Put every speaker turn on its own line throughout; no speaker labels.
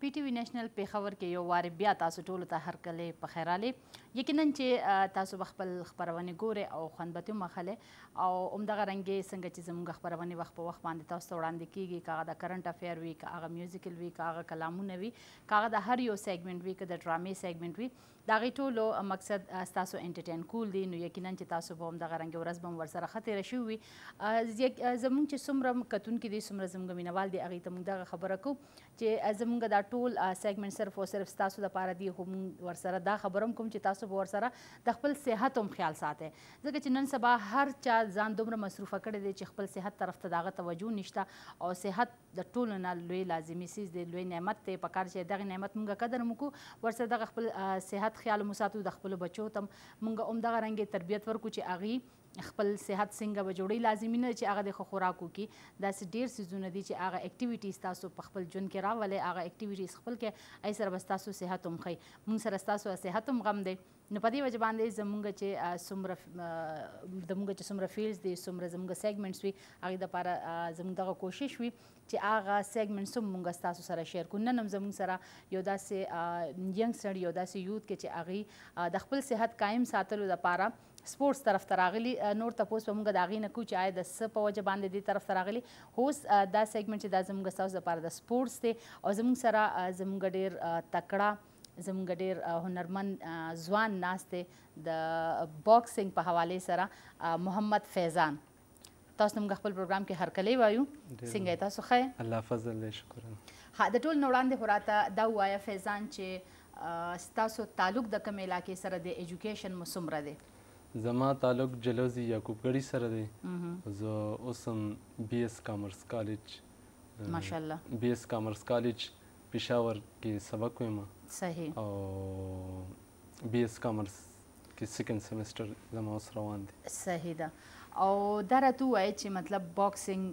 پی ټی وی نېشنل پیښور کې یو وار بیا تاسو ټول ته هر کله په خیراله یقینا چې تاسو خپل خبرونه ګوري او خوانبته مخاله او اومدغه رنګي څنګه چې زموږ خبرونه وخت په وخت باندې تاسو وړاندې کیږي کاغه د کرنٹ افیر وی کاغه میوزیکل وی کاغه کلامونه وی کاغه د هر یو سیګمنٹ وی کده ډرامې سیګمنٹ وی دا غي ټولو مقصد تاسو انټرټین کول دي نو یقینا چې تاسو به اومدغه رنګي ورځ بم ورسره خطر شي وي زموږ چې سمرم کتون کې دي سمره زموږ مینوال دي اغه ته موږ دغه خبره کو چې زموږ دا ټول سیګمنټ صرف او صرف تاسو لپاره دی خو ور سره دا خبرم کوم چې تاسو ور سره د خپل صحت هم خیال ساتئ ځکه چې نن سبا هر چا ځان دومره مصروفه کړی دی چې خپل صحت طرف ته داغه توجه نشته او صحت د ټولو نه لوی لازمي سیز دی لوی نعمت دی په کار چې دغه نعمت مونږه قدر مکو ور سره د خپل صحت خیال مو ساتو د خپل بچو تم مونږه هم دغه رنګه تربيت ورکو چې اغي خپل صحت څنګه به جوړی لازمی نه چې هغه د خوراکو کې داسې ډیر سیزونه دي چې هغه اکټیویټیز تاسو په خپل ژوند کې راولې هغه اکټیویټیز خپل کې ای سره بس تاسو صحت هم خي مونږ سره تاسو صحت هم غم دی نو په دې وجه باندې زمونږ چې سمره زمونږ چې سمره فیلډز دي سمره زمونږ سیګمنټس وي هغه د لپاره زمونږ دغه کوشش وي چې هغه سیګمنټس هم مونږ تاسو سره شیر کو نن هم زمونږ سره یو داسې ینګ سړی یو داسې یوت کې چې هغه د خپل صحت قائم ساتلو لپاره سپورتس طرف ته راغلی نور تاسو په موږ د اغې نه کو چې آی د س په وجه باندې دی طرف ته راغلی هوس دا سیګمنت چې د زموږ ساوس لپاره د سپورتس دی او زموږ سره زموږ ډیر تکړه زموږ ډیر هنرمند ځوان ناس دی د باکسینګ په حواله سره محمد فیضان تاسو موږ خپل پروګرام کې هرکلی وایو څنګه تاسو ښه
الله فضل له شکر
ها د ټول نوړاندې خوراته دا وایا فیضان چې ستاسو تعلق د کوم علاقې سره د ایجوکیشن مسومره دی
زما تعلق جلوزی یعقوبګړی سره دی زه اوس هم بی ایس کامرس کالج ماشاءالله بی ایس کامرس کالج پېښور کې سبق وایم صحیح او بی ایس کامرس کې سیکنډ سیمسټر زما اوس روان دی
صحیح ده او دا راته وایي چې مطلب باکسینګ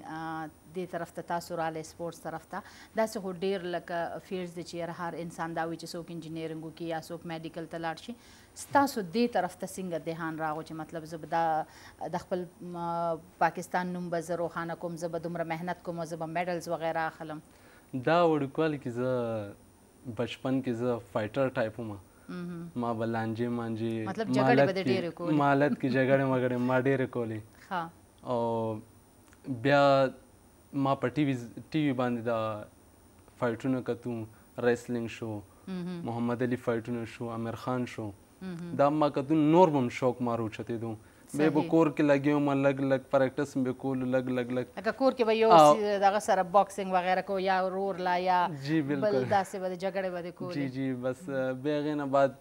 دې طرف ته تاسو رااله سپورتس طرف ته دا څه هو ډیر لکه فیلډز د چیر هر انسان دا وی چې څوک انجینیرینګ وکي یا څوک میډیکل ته لاړ شي تاسو دې طرف ته څنګه دهان راغو چې مطلب زبدا د خپل پاکستان نوم به زه روخانه کوم زه به دومره مهنت کوم زه به میډلز وغیرہ اخلم
دا وړوکوالي کې زه بچپن کې زه فایټر ټایپ وم
ما
بلانجې مانجې مطلب جګړې به ډېرې کولې مالت کې جګړې مګړې ما ډېرې کولې او بیا ما په ټي وي ټي وي باندې دا فایټونه کتو ریسلینګ شو محمد علي فایټونه شو امیر خان شو دا ما کتو نور بم شوق مارو چته دوم به به کور کې لګیو ما لګ لګ پریکټس مې کول لګ لګ لګ
لکه کور کې به یو دغه سره باکسینګ وغیرہ کو یا رور لا یا
جی بالکل بل داسې
به جګړه به کول جی
جی بس به غې نه بعد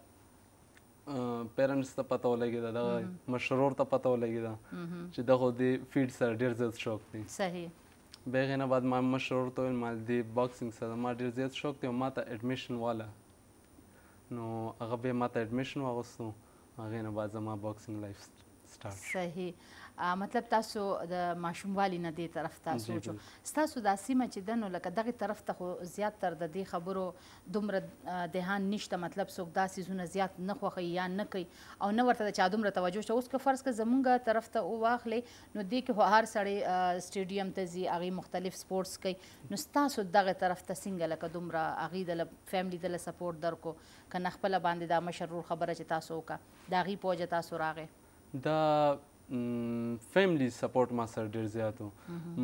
پیرنټس ته پته ولګیدا دا مشرور ته پته ولګیدا چې دغه دې فیډ سره ډیر زیات شوق دی صحیح بیغه نه بعد ما مشرور ته مال دی باکسینګ سره ما ډیر زیات شوق دی ما ته اډمیشن والا نو هغه به ما ته اډمیشن واغستو
هغه نه بعد ما باکسینګ لایف سٹارټ صحیح مطلب تاسو د ماشوموالي نه دی طرف تاسو جو تاسو د سیمه چې دنو لکه دغه طرف ته خو زیات تر د دې خبرو دومره دهان نشته مطلب څوک داسې زونه زیات نه خوخي یا نه کوي او نه ورته چا دومره توجه شته اوس که فرض که زمونږ طرف ته او واخلې نو دې کې هر سړی سټیډیم ته ځي هغه مختلف سپورتس کوي نو تاسو دغه طرف ته څنګه لکه دومره هغه د فیملی د سپورټ درکو کنه خپل باندې دا مشرور خبره چې تاسو وکړه دا غي پوجا تاسو راغې
دا فیملی سپورټ ما سره ډیر زیات وو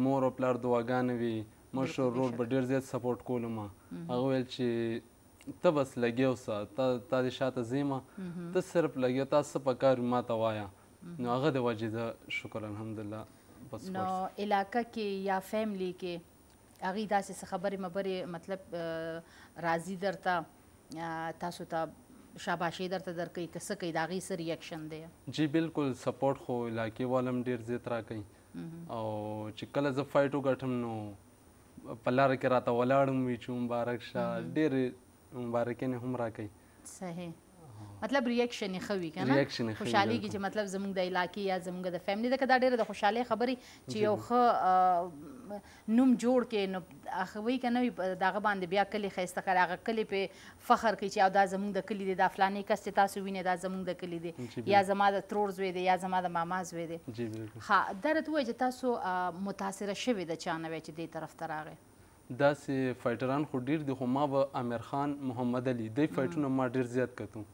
مور او پلار دعاګانې وي مشر ورور به ډیر زیات سپورټ کولو ما هغه ویل چې ته بس لګیا اوسه تا تا دې شاته ځیمه ته صرف لګیا تا څه پکار ما ته وایه نو هغه د وجې زه شکر الحمدلله بس نو
علاقه کې یا فیملی کې هغې داسې څه خبرې مبرې مطلب راځي درته تاسو ته شاباشي درته درکې کس کې داغي سر ریاکشن دی
جی بالکل سپورټ خو علاقې والم ډیر زیات راکې او چې کله زه فایټو غټم نو په لار کې راته ولاړم وی چې مبارک شه ډیر مبارک نه هم راکې
صحیح مطلب ریاکشن خوي کنه خوشحالي کې چې مطلب زموږ د علاقې یا زموږ د فیملی د کډا ډیره د خوشحالي خبري چې یو خ نوم جوړ کې نو اخوي کنه دغه باندې بیا کلی خيسته کړه هغه کلی په فخر کې چې او دا زمونږ د کلی دی د فلانې کس ته تاسو وینئ دا زمونږ د کلی دی یا زما د ترور زوی دی یا زما د ماما زوی دی جی بالکل ها درته وای چې تاسو متاثر شوي د چانه وای چې دې طرف ته راغی
داسې فایټران خو ډیر دي خو ما به امیر خان محمد علي دی فایټونه ما ډیر زیات کتم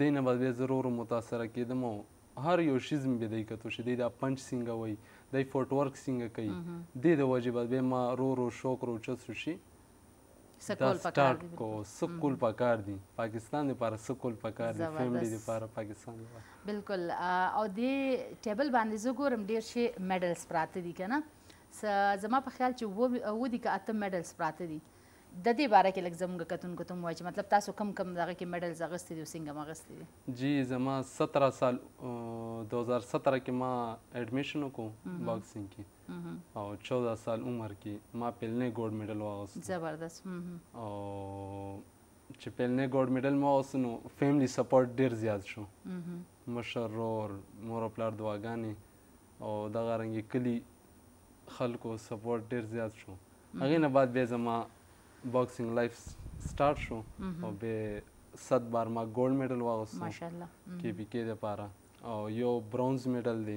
دینه به ضرور متاثر کېدم هر یو شیز مې بدای کتو شیدې دا پنځ څنګه وای د فوټ ورک څنګه کوي د د واجب به ما رو رو شوک رو چت شي
سکول پکار
کو سکول پکار دي پاکستان لپاره سکول پکار دي فیملی لپاره پاکستان
لپاره بالکل او دی ټیبل باندې زه ګورم ډیر شي میډلز پراته دي کنه زما په خیال چې و دي که اته میډلز پراته دي د دې باره کې لږ زموږ کتونکو ته مو مطلب تاسو کم کم دغه کې میډلز اغستې دي او څنګه اغستې
دي جی زما 17 سال 2017 کې ما اډمیشن وکړ باکسینګ کې او 14 سال عمر کې ما پهلنه ګولډ میډل واغست
زبردست او
چې پهلنه ګولډ میډل ما اوسنو فیملی سپورټ ډیر زیات شو مشر اور مور پلار دواګانی او دغه رنګ کلی خلکو سپورټ ډیر زیات شو هغه نه بعد به زما باکسینګ لایف سٹارټ شو او به 7 بار ما ګولډ میډل واغست ماشاءالله کې بي کې د پاره او یو برونز میډل دی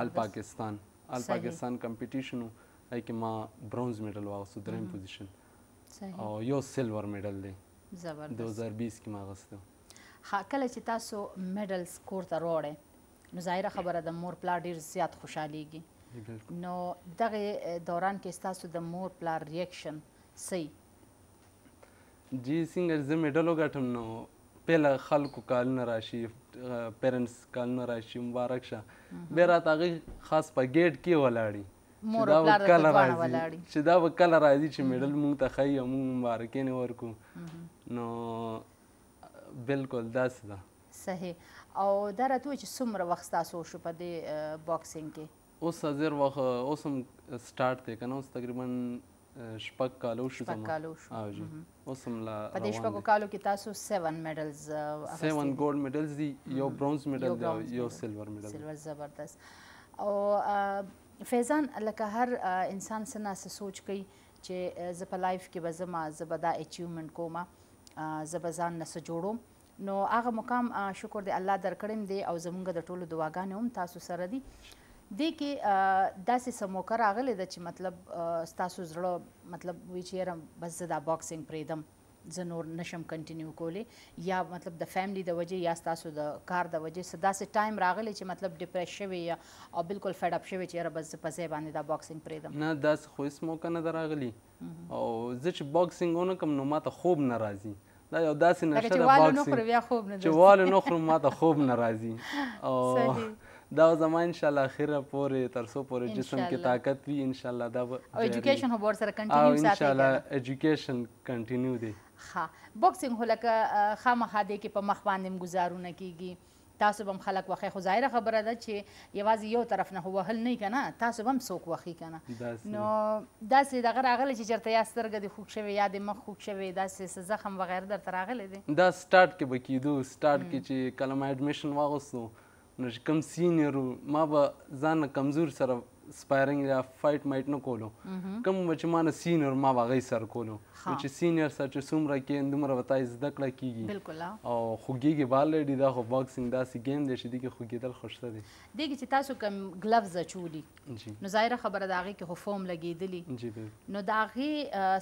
آل پاکستان آل پاکستان کمپټیشن وای کی ما برونز میډل واغستو دریم پوزیشن او یو سلور میډل دی زبردست 2020 کې ما غستو
ها کله چې تاسو میډل سکور ته روړې نو ظاهره خبره د مور پلا ډیر زیات خوشحاليږي نو دغه دوران کې تاسو د مور پلا ریاکشن سي
جی سنگر زه میډل وګټم نو پیله خلکو کالونه راشي پیرنټس کالونه راشي مبارک شه بیا راته هغې خاص په ګیټ کې ولاړي چې دا به کله راځي چې دا به کله راځي چې میډل مونږ ته ښایي او مونږ مبارکینې ورکړو نو بلکل داسې ده
صحیح او دا راته چې څومره وخت ستاسو وشو په دې باکسینګ کې
اوس زر وخت اوس هم سټارټ دی که نه اوس تقریبا شپږ کالو شو شپږ کالو شو او جی اوس هم لا په دې شپږو
کالو کې تاسو 7 میډلز 7
ګولډ میډلز دی یو برونز میډل دی یو سلور میډل سلور
زبردست او فیضان لکه هر انسان سنا سوچ کوي چې زه په لایف کې به زما زبا دا اچیومنت کوم زبا ځان نه جوړوم نو هغه مقام شکر دی الله درکړم دی او زمونږ د ټولو دعاګانې هم تاسو سره دي د کې داسې سموکه راغلی ده چې مطلب ستاسو زړه مطلب وی چې یاره بس زه دا باکسنګ پرېږدم زه نور نشم کنټینیو کولی یا مطلب د فیملی د وجې یا ستاسو د کار د وجې څه داسې ټایم راغلی چې مطلب ډپریس شوی یا او بالکل فډ اپ شوی چې یاره بس زه په ځای باندې دا باکسنګ پرېږدم
نه داسې خو هیڅ موقع نه ده راغلي او زه چې باکسنګ ونه کوم نو ماته خوب نه راځي دا یو داسې نشه ده باکسنګ چې واله نو خورم ماته خوب نه راځي او دا زما ان شاء الله اخره پورې تر څو پورې جسم کې طاقت وي ان شاء الله دا او اډوকেশন هم ور سره کنټینیو ساتي ان شاء الله اډوকেশن کنټینیو دی
ها بوکسینګ هلکه خامخا دی کې په مخ باندې مګزارونه کیږي تاسو هم خلک وخی خو ظاهره خبره ده چې یوازې یو طرف نه وهل نه کنه تاسو هم څوک وخی کنه
نو
داسې دغه راغلی چې چېرته یا سترګه دې خوږ شوې یا دې مخ خوږ شوې داسې څه زخم وغیره درته راغلی دی
دا سټارټ کې به کېدو سټارټ کې چې کله ما اډمیشن واغوستو نو چې کم سینیور ما به ځان کمزور سره سپایرنګ یا فایټ مایټ نه کولو کم چې ما نه سینیور ما به غي سر کولو نو چې سینیور سره چې څومره کې اندمره وتا زده کړه کیږي
بالکل او
خوګيږي بالډي دا خو باکسینګ داسې گیم دی چې دغه خوګیدل خوشته دي
دغه چې تاسو کم ګلوز چولی نو ظاهره خبره دا غي کې خو فوم لګیدلی نو دا غي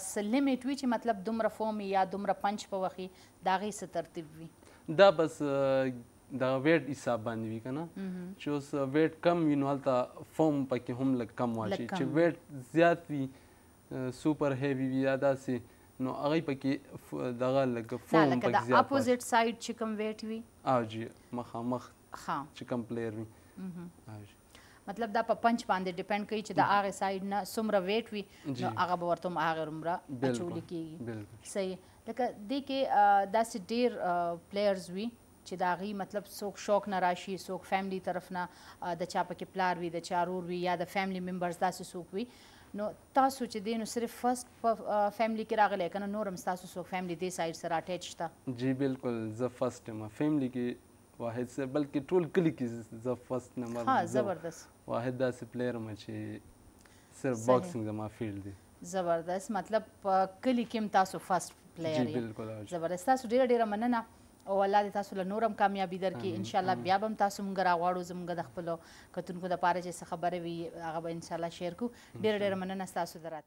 سلیمټ وی چې مطلب دومره فوم یا دومره پنچ په وخی دا غي سترتیب وی
دا بس د ویټ حساب باندې وی کنه چې اوس ویټ کم وینوالتا فوم پکې هم لک کم واشي چې ویټ زیات وی سوپر هیوی وی ادا سي نو هغه پکې دغه لک فوم پکې زیات دا اپوزیټ
ساید چې کم ویټ وی
او جی مخامخ ها چې کم پلیئر
وی مطلب دا په پنچ باندې ډیپند کوي چې دا هغه ساید نه سمره ویټ وی نو هغه به ورته هغه عمره چولې کیږي صحیح لکه دې کې داسې ډیر پلیئرز وی چې دا غي مطلب څوک شوق نه راشي څوک فیملی طرف نه د چا پکې پلار وي د چا رور وي یا د فیملی ممبرز داسې څوک وي نو تاسو چې دی نو صرف فرست په فیملی کې راغلی کنه نور هم تاسو څوک فیملی دې سایډ سره اٹیچ شته
جی بالکل زه فرست ما فیملی کې واحد سره بلکې ټول کلی کې زه فرست نمبر ها زبردست واحد داسې پلیر ما چې صرف باکسینګ زما فیلډ دی
زبردست مطلب کلی کې تاسو فرست پلیر یې زبردست تاسو ډیره ډیره مننه او الله دې تاسو له نورم کامیابی درکړي ان شاء الله بیا به تاسو مونږ راغواړو زمونږ د خپل کتونکو لپاره چې خبره وي هغه به ان شاء الله شیر کو ډیر ډیر مننه تاسو دراته